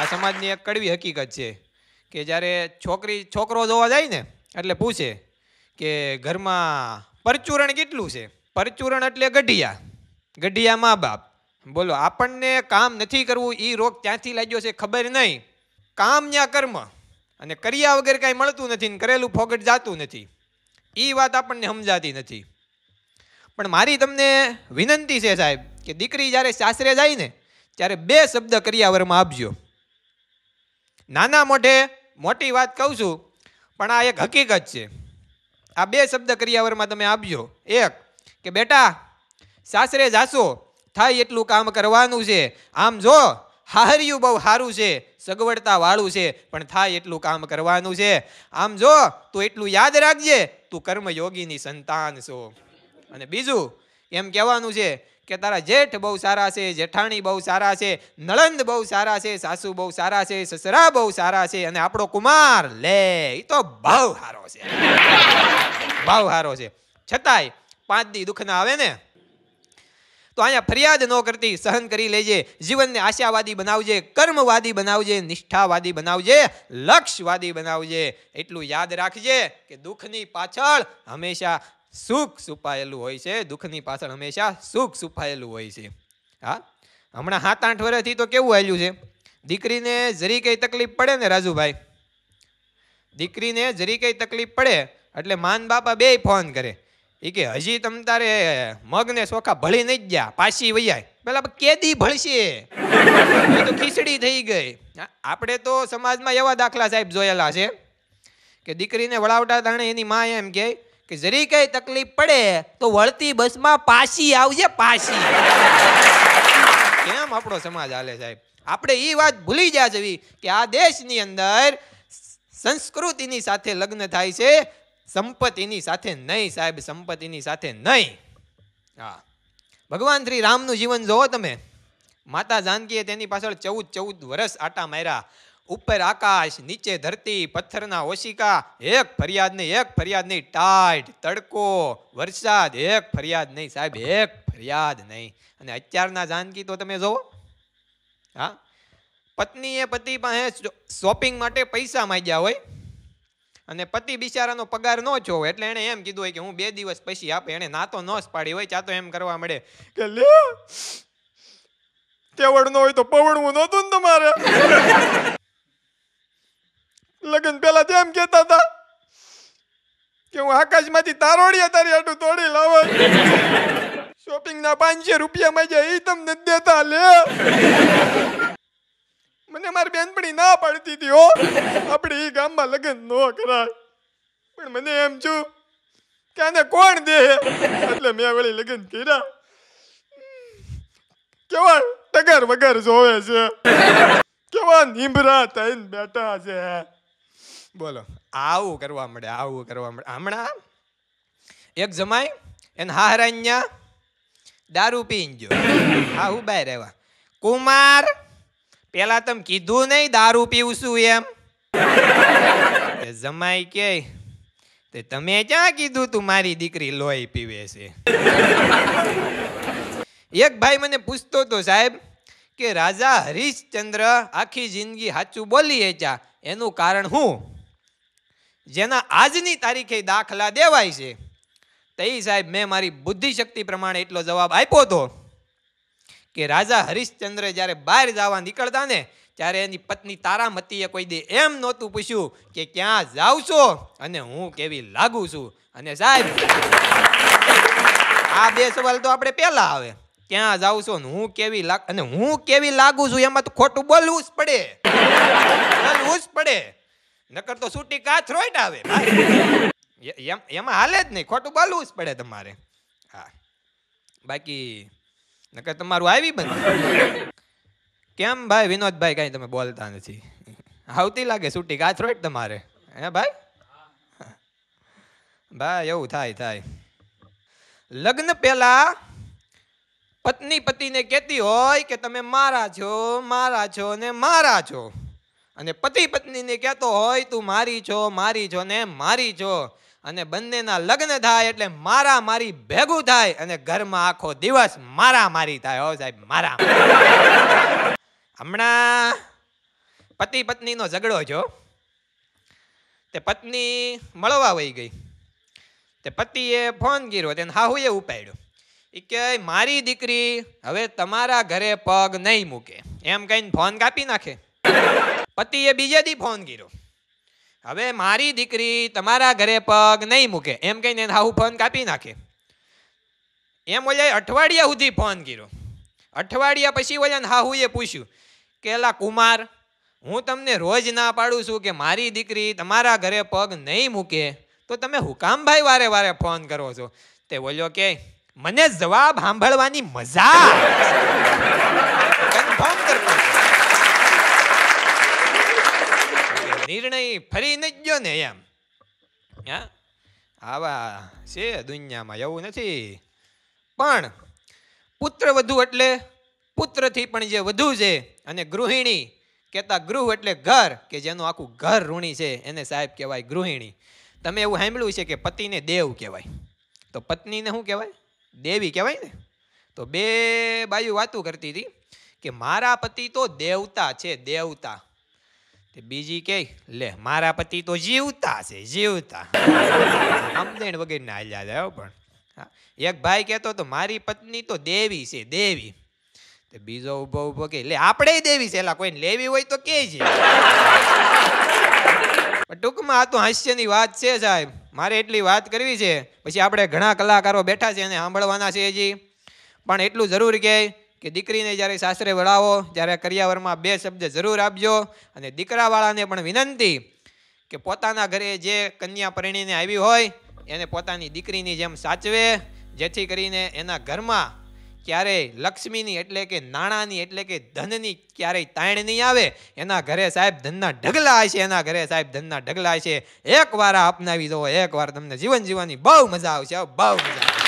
આ સમાજની એક કડવી હકીકત છે કે જ્યારે છોકરી છોકરો જોવા જાય ને એટલે પૂછે કે ઘરમાં પરચૂરણ કેટલું છે પરચુરણ એટલે ગઢિયા ગઢિયા મા બાપ બોલો આપણને કામ નથી કરવું એ રોગ ત્યાંથી લાગ્યો છે ખબર નહીં કામ ન્યા કર્મ અને કર્યા વગર કાંઈ મળતું નથી ને કરેલું ફોગટ જાતું નથી એ વાત આપણને સમજાતી નથી પણ મારી તમને વિનંતી છે સાહેબ કે દીકરી જ્યારે સાસરે જાય ને ત્યારે બે શબ્દ કર્યાવરમાં આપજો નાના મોઢે મોટી વાત કહું છું પણ આ એક હકીકત છે આ બે શબ્દ ક્રિયાવરમાં તમે આપજો એક કે બેટા સાસરે જાશો થાય એટલું કામ કરવાનું છે આમ જો હાર્યું બહુ સારું છે સગવડતા વાળું છે પણ થાય એટલું કામ કરવાનું છે આમ જો તું એટલું યાદ રાખજે તું કર્મયોગીની સંતાન છો અને બીજું એમ કહેવાનું છે કે તારા જેઠ બહુ સારા છે જેઠાણી બહુ સારા છે નળંદ બહુ સારા છે સાસુ બહુ સારા છે સસરા બહુ સારા છે અને આપણો કુમાર લે એ તો બહુ સારો છે બહુ સારો છે છતાંય પાંચ દી ના આવે ને તો અહીંયા ફરિયાદ ન કરતી સહન કરી લેજે જીવનને આશાવાદી બનાવજે કર્મવાદી બનાવજે નિષ્ઠાવાદી બનાવજે લક્ષવાદી બનાવજે એટલું યાદ રાખજે કે દુઃખની પાછળ હંમેશા સુખ સુપાયેલું હોય છે દુઃખની પાછળ હંમેશા સુખ સુપાયેલું હોય છે હા હમણાં સાત આઠ વર્ષથી તો કેવું આવ્યું છે દીકરીને જરી કંઈ તકલીફ પડે ને રાજુભાઈ દીકરીને જરી કંઈ તકલીફ પડે એટલે માન બાપા બે ફોન કરે એ કે હજી તમ તારે મગને સોખા ભળી નહીં ગયા પાછી વૈયાય પેલા કેદી ભળશે એ તો ખીચડી થઈ ગઈ આપણે તો સમાજમાં એવા દાખલા સાહેબ જોયેલા છે કે દીકરીને વળાવટા તાણે એની મા એમ કહે કે જરી કઈ તકલીફ પડે તો વળતી બસમાં પાછી આવજે પાછી કેમ આપણો સમાજ હાલે સાહેબ આપણે એ વાત ભૂલી જા જવી કે આ દેશની અંદર સંસ્કૃતિની સાથે લગ્ન થાય છે સંપત્તિની સાથે નહીં સાહેબ સંપત્તિની સાથે નહીં હા ભગવાન શ્રી રામનું જીવન જોવો તમે માતા જાનકીએ તેની પાછળ ચૌદ ચૌદ વર્ષ આટા માર્યા ઉપર આકાશ નીચે ધરતી પથ્થરના ઓશિકા એક ફરિયાદ નહીં એક ફરિયાદ નહીં ટાઢ તડકો વરસાદ એક ફરિયાદ નહીં સાહેબ એક ફરિયાદ નહીં અને અત્યારના જાનકી તો તમે જુઓ હા પત્નીએ પતિ પાસે શોપિંગ માટે પૈસા માંગ્યા હોય અને પતિ બિચારાનો પગાર ન છો એટલે એણે એમ કીધું હોય કે હું બે દિવસ પછી આપે એણે નાતો ન પાડી હોય ચા તો એમ કરવા મળે કે લે તેવડ ન હોય તો પવડવું નહોતું ને તમારે લગ્ન પેલા તો એમ કેતા હતા કે હું આકાશમાંથી તારોડિયા તારી આટું તોડી લાવો શોપિંગના પાંચસો રૂપિયા મજા એ તમને દેતા લે મને મારી બેનપણી ના પાડતી હતી હો આપણે એ ગામમાં લગ્ન ન કરાય પણ મને એમ છું કે આને કોણ દે એટલે મેં વળી લગ્ન કર્યા કેવા ટગર વગર જોવે છે કેવા નીમરા થઈને બેઠા છે બોલો આવું કરવા મળે આવું કરવા મળે હમણાં એક જમાય એને હારા અહીંયા દારૂ પીને જો હા હું બહાર આવ્યા કુમાર પેલા તમે કીધું નહીં દારૂ પીવું છું એમ જમાય કે તે તમે ક્યાં કીધું તું મારી દીકરી લોહી પીવે છે એક ભાઈ મને પૂછતો હતો સાહેબ કે રાજા હરીશચંદ્ર આખી જિંદગી સાચું બોલીએ ચા એનું કારણ હું જેના આજની તારીખે દાખલા દેવાય છે તો એ સાહેબ મેં મારી બુદ્ધિ શક્તિ પ્રમાણે એટલો જવાબ આપ્યો હતો કે રાજા હરિશ્ચંદ્ર જ્યારે બહાર જવા નીકળતા ને ત્યારે એની પત્ની તારામતીએ કોઈ દે એમ નહોતું પૂછ્યું કે ક્યાં જાવ છો અને હું કેવી લાગુ છું અને સાહેબ આ બે સવાલ તો આપણે પહેલા આવે ક્યાં જાવ છો ને હું કેવી લાગ અને હું કેવી લાગુ છું એમાં તો ખોટું બોલવું જ પડે બોલવું જ પડે નકર તો સૂટી કાચ રોઈટ આવે એમાં હાલે જ નહીં ખોટું બોલવું જ પડે તમારે હા બાકી નકર તમારું આવી બને કેમ ભાઈ વિનોદભાઈ કાંઈ તમે બોલતા નથી આવતી લાગે સૂટી કાચ રોઈટ તમારે હે ભાઈ ભાઈ એવું થાય થાય લગ્ન પહેલા પત્ની પતિને કહેતી હોય કે તમે મારા છો મારા છો ને મારા છો અને પતિ પત્નીને કહેતો હોય તું મારી છો મારી છો ને મારી છો અને બંનેના લગ્ન થાય એટલે મારા મારી ભેગું થાય અને ઘરમાં આખો દિવસ મારા મારી થાય હો સાહેબ મારા હમણાં પતિ પત્નીનો ઝઘડો જો તે પત્ની મળવા વહી ગઈ તે પતિએ ફોન ગીરો તેને હાહુએ ઉપાડ્યો એ કે મારી દીકરી હવે તમારા ઘરે પગ નહીં મૂકે એમ કહીને ફોન કાપી નાખે પતિએ બીજે દી ફોન કર્યો હવે મારી દીકરી તમારા ઘરે પગ નહીં મૂકે એમ કહીને આવું ફોન કાપી નાખે એમ ઓલે અઠવાડિયા સુધી ફોન કર્યો અઠવાડિયા પછી ઓલે હાહુએ પૂછ્યું કે એલા કુમાર હું તમને રોજ ના પાડું છું કે મારી દીકરી તમારા ઘરે પગ નહીં મૂકે તો તમે હુકામભાઈ વારે વારે ફોન કરો છો તે બોલ્યો કે મને જવાબ સાંભળવાની મજા કન્ફર્મ કરતો નિર્ણય ફરી ન ગયો ને એમ હા આવા છે દુનિયામાં એવું નથી પણ પુત્ર વધુ એટલે પુત્રથી પણ જે વધુ છે અને ગૃહિણી કહેતા ગૃહ એટલે ઘર કે જેનું આખું ઘર ઋણી છે એને સાહેબ કહેવાય ગૃહિણી તમે એવું સાંભળ્યું છે કે પતિને દેવ કહેવાય તો પત્નીને શું કહેવાય દેવી કહેવાય ને તો બે બાજુ વાતું કરતી હતી કે મારા પતિ તો દેવતા છે દેવતા તે બીજી કે લે મારા પતિ તો જીવતા છે જીવતા આમદેણ વગેરેના હાલ્યા જાય પણ એક ભાઈ કહેતો તો મારી પત્ની તો દેવી છે દેવી તે બીજો ઊભો ઊભો કે લે આપણે દેવી છે એલા કોઈને લેવી હોય તો કે છે ટૂંકમાં આ તો હાસ્યની વાત છે સાહેબ મારે એટલી વાત કરવી છે પછી આપણે ઘણા કલાકારો બેઠા છે અને સાંભળવાના છે હજી પણ એટલું જરૂર કે કે દીકરીને જ્યારે સાસરે વળાવો જ્યારે કરિયાવરમાં બે શબ્દ જરૂર આપજો અને દીકરાવાળાને પણ વિનંતી કે પોતાના ઘરે જે કન્યા પરિણીને આવી હોય એને પોતાની દીકરીની જેમ સાચવે જેથી કરીને એના ઘરમાં ક્યારેય લક્ષ્મીની એટલે કે નાણાંની એટલે કે ધનની ક્યારેય તાણ નહીં આવે એના ઘરે સાહેબ ધનના ઢગલા હશે એના ઘરે સાહેબ ધનના ઢગલા છે એકવાર અપનાવી દો એકવાર તમને જીવન જીવવાની બહુ મજા આવશે બહુ મજા